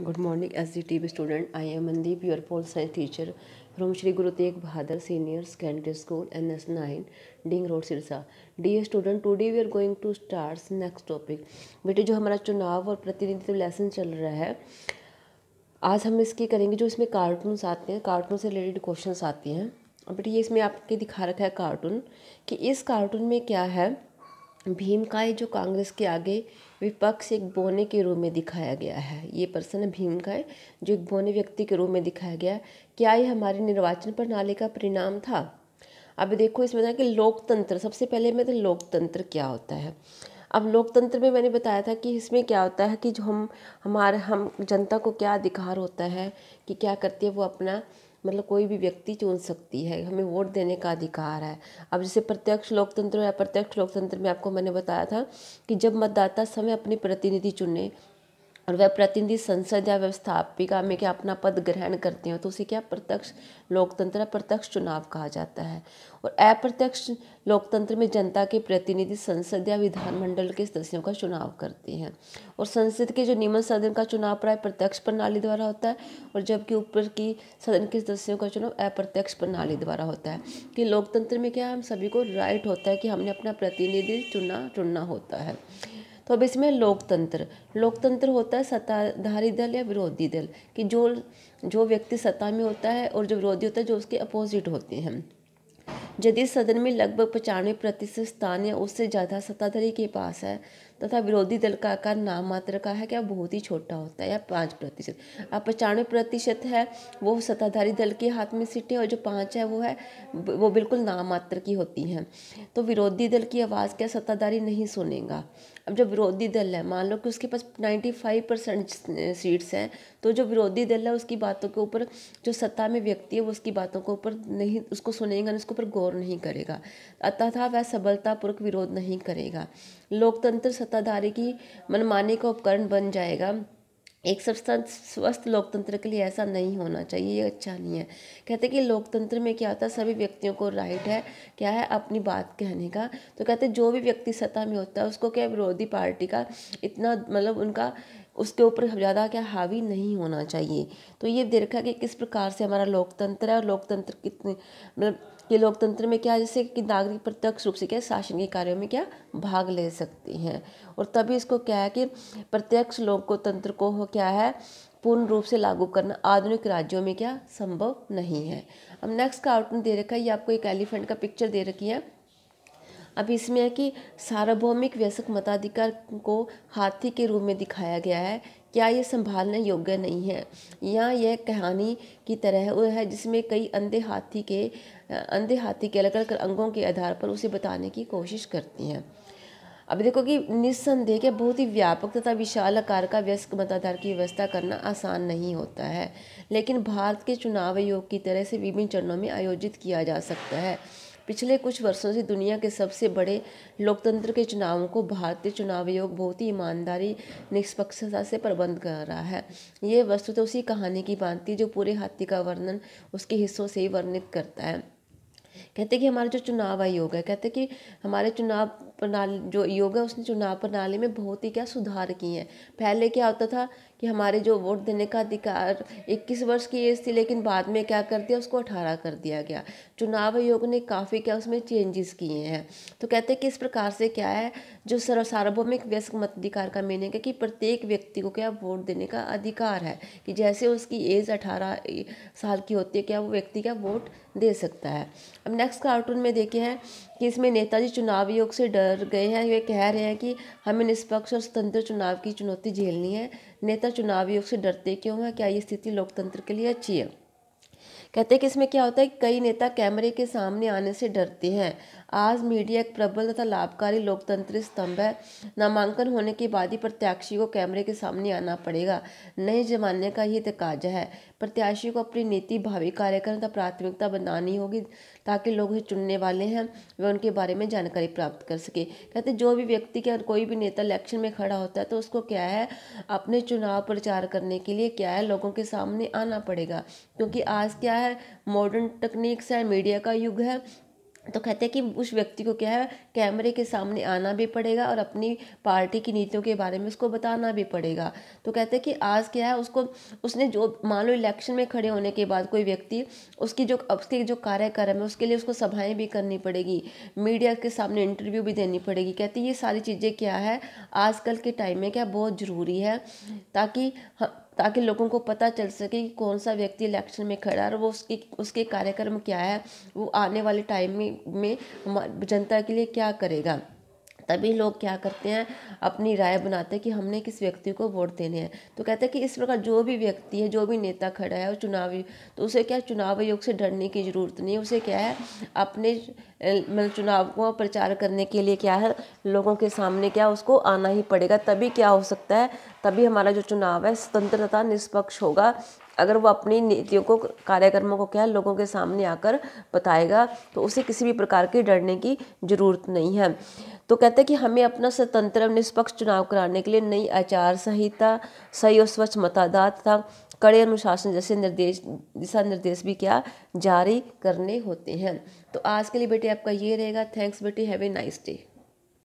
good morning S G T V student I am Mandeep your pol science teacher from Shri Guru Tegh Bahadur senior secondary school N S nine डिंग road Sirsa dear student today we are going to start next topic बेटे जो हमारा चुनाव और प्रतिनिधित्व lesson चल रहा है आज हम इसकी करेंगे जो इसमें कार्टून्स आते हैं कार्टून से रिलेटेड क्वेश्चन आते हैं और बेटे ये इसमें आपके दिखा रखा है कार्टून कि इस कार्टून में क्या है भीमकाय जो कांग्रेस के आगे विपक्ष एक बोने के रूप में दिखाया गया है ये पर्सन है भीमकाय जो एक बोने व्यक्ति के रूप में दिखाया गया है क्या ये हमारे निर्वाचन प्रणाली का परिणाम था अब देखो इसमें ना कि लोकतंत्र सबसे पहले मैं तो लोकतंत्र क्या होता है अब लोकतंत्र में मैंने बताया था कि इसमें क्या होता है कि जो हम हमारे हम जनता को क्या अधिकार होता है कि क्या करती है वो अपना मतलब कोई भी व्यक्ति चुन सकती है हमें वोट देने का अधिकार है अब जैसे प्रत्यक्ष लोकतंत्र या अप्रत्यक्ष लोकतंत्र में आपको मैंने बताया था कि जब मतदाता समय अपने प्रतिनिधि चुने और वह प्रतिनिधि संसद या व्यवस्थापिका में क्या अपना पद ग्रहण करते हैं तो उसे क्या प्रत्यक्ष लोकतंत्र प्रत्यक्ष चुनाव कहा जाता है और अप्रत्यक्ष लोकतंत्र में जनता के प्रतिनिधि संसद या विधानमंडल के सदस्यों का चुनाव करते हैं और संसद के जो निम्न सदन का चुनाव प्राय प्रत्यक्ष प्रणाली द्वारा होता है और जबकि ऊपर की सदन के सदस्यों का चुनाव अप्रत्यक्ष प्रणाली द्वारा होता है कि लोकतंत्र में क्या हम सभी को राइट होता है कि हमने अपना प्रतिनिधि चुना चुनना होता है तो अब इसमें लोकतंत्र लोकतंत्र होता है सत्ताधारी दल या विरोधी दल कि जो जो व्यक्ति सत्ता में होता है और जो विरोधी होता है जो उसके अपोजिट होते हैं यदि सदन में लगभग पचानवे प्रतिशत स्थान या उससे ज़्यादा सत्ताधारी के पास है तथा विरोधी दल का आकार नाम मात्र का है क्या बहुत ही छोटा होता है या पाँच प्रतिशत अब पचानवे प्रतिशत है वो सत्ताधारी दल के हाथ में सीटें और जो पाँच है वो है वो बिल्कुल नाम मात्र की होती हैं तो विरोधी दल की आवाज़ क्या सत्ताधारी नहीं सुनेगा अब जो विरोधी दल है मान लो कि उसके पास नाइन्टी फाइव परसेंट सीट्स हैं तो जो विरोधी दल है उसकी बातों के ऊपर जो सत्ता में व्यक्ति है वो उसकी बातों के ऊपर नहीं उसको सुनेगा उसके ऊपर गौर नहीं करेगा अतः वह सबलतापूर्वक विरोध नहीं करेगा लोकतंत्र सत्ताधारी की मनमानी का उपकरण बन जाएगा एक सबसे स्वस्थ लोकतंत्र के लिए ऐसा नहीं होना चाहिए ये अच्छा नहीं है कहते कि लोकतंत्र में क्या होता है सभी व्यक्तियों को राइट है क्या है अपनी बात कहने का तो कहते जो भी व्यक्ति सत्ता में होता है उसको क्या विरोधी पार्टी का इतना मतलब उनका उसके ऊपर ज़्यादा क्या हावी नहीं होना चाहिए तो ये देखा कि किस प्रकार से हमारा लोकतंत्र है और लोकतंत्र कितने मतलब कि लोकतंत्र में क्या जैसे कि नागरिक प्रत्यक्ष रूप से क्या शासन के कार्यों में क्या भाग ले सकते हैं और तभी इसको क्या है कि प्रत्यक्ष लोकतंत्र को हो क्या है पूर्ण रूप से लागू करना आधुनिक राज्यों में क्या संभव नहीं है अब नेक्स्ट कार्टून दे रखा है ये आपको एक एलिफेंट का पिक्चर दे रखी है अब इसमें है कि सार्वभौमिक व्यसक मताधिकार को हाथी के रूप में दिखाया गया है क्या ये संभालने योग्य नहीं है या यह कहानी की तरह है जिसमें कई अंधे हाथी के अंधे हाथी के अलग अलग अंगों के आधार पर उसे बताने की कोशिश करती हैं अब देखो कि निस्संदेह के बहुत ही व्यापक तथा विशाल आकार का व्यस्क मताधार की व्यवस्था करना आसान नहीं होता है लेकिन भारत के चुनाव आयोग की तरह से विभिन्न चरणों में आयोजित किया जा सकता है पिछले कुछ वर्षों से दुनिया के सबसे बड़े लोकतंत्र के चुनावों को भारतीय चुनाव आयोग बहुत ही ईमानदारी निष्पक्षता से प्रबंध कर रहा है ये वस्तु तो उसी कहानी की भांति जो पूरे हाथी का वर्णन उसके हिस्सों से ही वर्णित करता है कहते कि हमारा जो चुनाव आयोग है कहते कि हमारे चुनाव प्रणाली जो योग है उसने चुनाव प्रणाली में बहुत ही क्या सुधार किए हैं पहले क्या होता था कि हमारे जो वोट देने का अधिकार इक्कीस वर्ष की एज थी लेकिन बाद में क्या कर दिया उसको अठारह कर दिया गया चुनाव आयोग ने काफ़ी क्या उसमें चेंजेस किए हैं तो कहते हैं कि इस प्रकार से क्या है जो सर्व सार्वभौमिक व्यस्क मताधिकार का मीनिंग है कि प्रत्येक व्यक्ति को क्या वोट देने का अधिकार है कि जैसे उसकी एज अठारह साल की होती है क्या वो व्यक्ति क्या वोट दे सकता है अब नेक्स्ट कार्टून में देखे हैं कि इसमें नेताजी चुनाव आयोग से डर गए हैं वे कह रहे हैं कि हमें निष्पक्ष और स्वतंत्र चुनाव की चुनौती झेलनी है नेता चुनाव आयोग से डरते क्यों हैं क्या ये स्थिति लोकतंत्र के लिए अच्छी है कहते हैं कि इसमें क्या होता है कई नेता कैमरे के सामने आने से डरते हैं आज मीडिया एक प्रबल तथा लाभकारी लोकतंत्र स्तंभ है नामांकन होने के बाद ही प्रत्याशी को कैमरे के सामने आना पड़ेगा नए जमाने का ही तकाजा है प्रत्याशी को अपनी नीति भावी कार्यक्रम तथा प्राथमिकता बनानी होगी ताकि लोग जो चुनने वाले हैं वे उनके बारे में जानकारी प्राप्त कर सके कहते जो भी व्यक्ति क्या कोई भी नेता इलेक्शन में खड़ा होता है तो उसको क्या है अपने चुनाव प्रचार करने के लिए क्या है लोगों के सामने आना पड़ेगा क्योंकि आज क्या है मॉडर्न टेक्निक्स है मीडिया का युग है तो कहते हैं कि उस व्यक्ति को क्या है कैमरे के सामने आना भी पड़ेगा और अपनी पार्टी की नीतियों के बारे में उसको बताना भी पड़ेगा तो कहते हैं कि आज क्या है उसको उसने जो मान लो इलेक्शन में खड़े होने के बाद कोई व्यक्ति उसकी जो उसके जो कार्यक्रम है उसके लिए उसको सभाएं भी करनी पड़ेगी मीडिया के सामने इंटरव्यू भी देनी पड़ेगी कहते ये सारी चीज़ें क्या है आजकल के टाइम में क्या बहुत ज़रूरी है ताकि ताकि लोगों को पता चल सके कि कौन सा व्यक्ति इलेक्शन में खड़ा है और वो उसके उसके कार्यक्रम क्या है वो आने वाले टाइम में में जनता के लिए क्या करेगा तभी लोग क्या करते हैं अपनी राय बनाते हैं कि हमने किस व्यक्ति को वोट देने हैं तो कहते हैं कि इस प्रकार जो भी व्यक्ति है जो भी नेता खड़ा है वो चुनावी तो उसे क्या चुनाव आयोग से डरने की ज़रूरत नहीं है उसे क्या है अपने मतलब चुनाव को प्रचार करने के लिए क्या है लोगों के सामने क्या उसको आना ही पड़ेगा तभी क्या हो सकता है तभी हमारा जो चुनाव है स्वतंत्रता निष्पक्ष होगा अगर वो अपनी नीतियों को कार्यक्रमों को क्या लोगों के सामने आकर बताएगा तो उसे किसी भी प्रकार की डरने की ज़रूरत नहीं है तो कहते हैं कि हमें अपना स्वतंत्र निष्पक्ष चुनाव कराने के लिए नई आचार संहिता सही और स्वच्छ मतादात कड़े अनुशासन जैसे निर्देश दिशा निर्देश भी क्या जारी करने होते हैं तो आज के लिए बेटे आपका ये रहेगा थैंक्स बेटे हैवे नाइस डे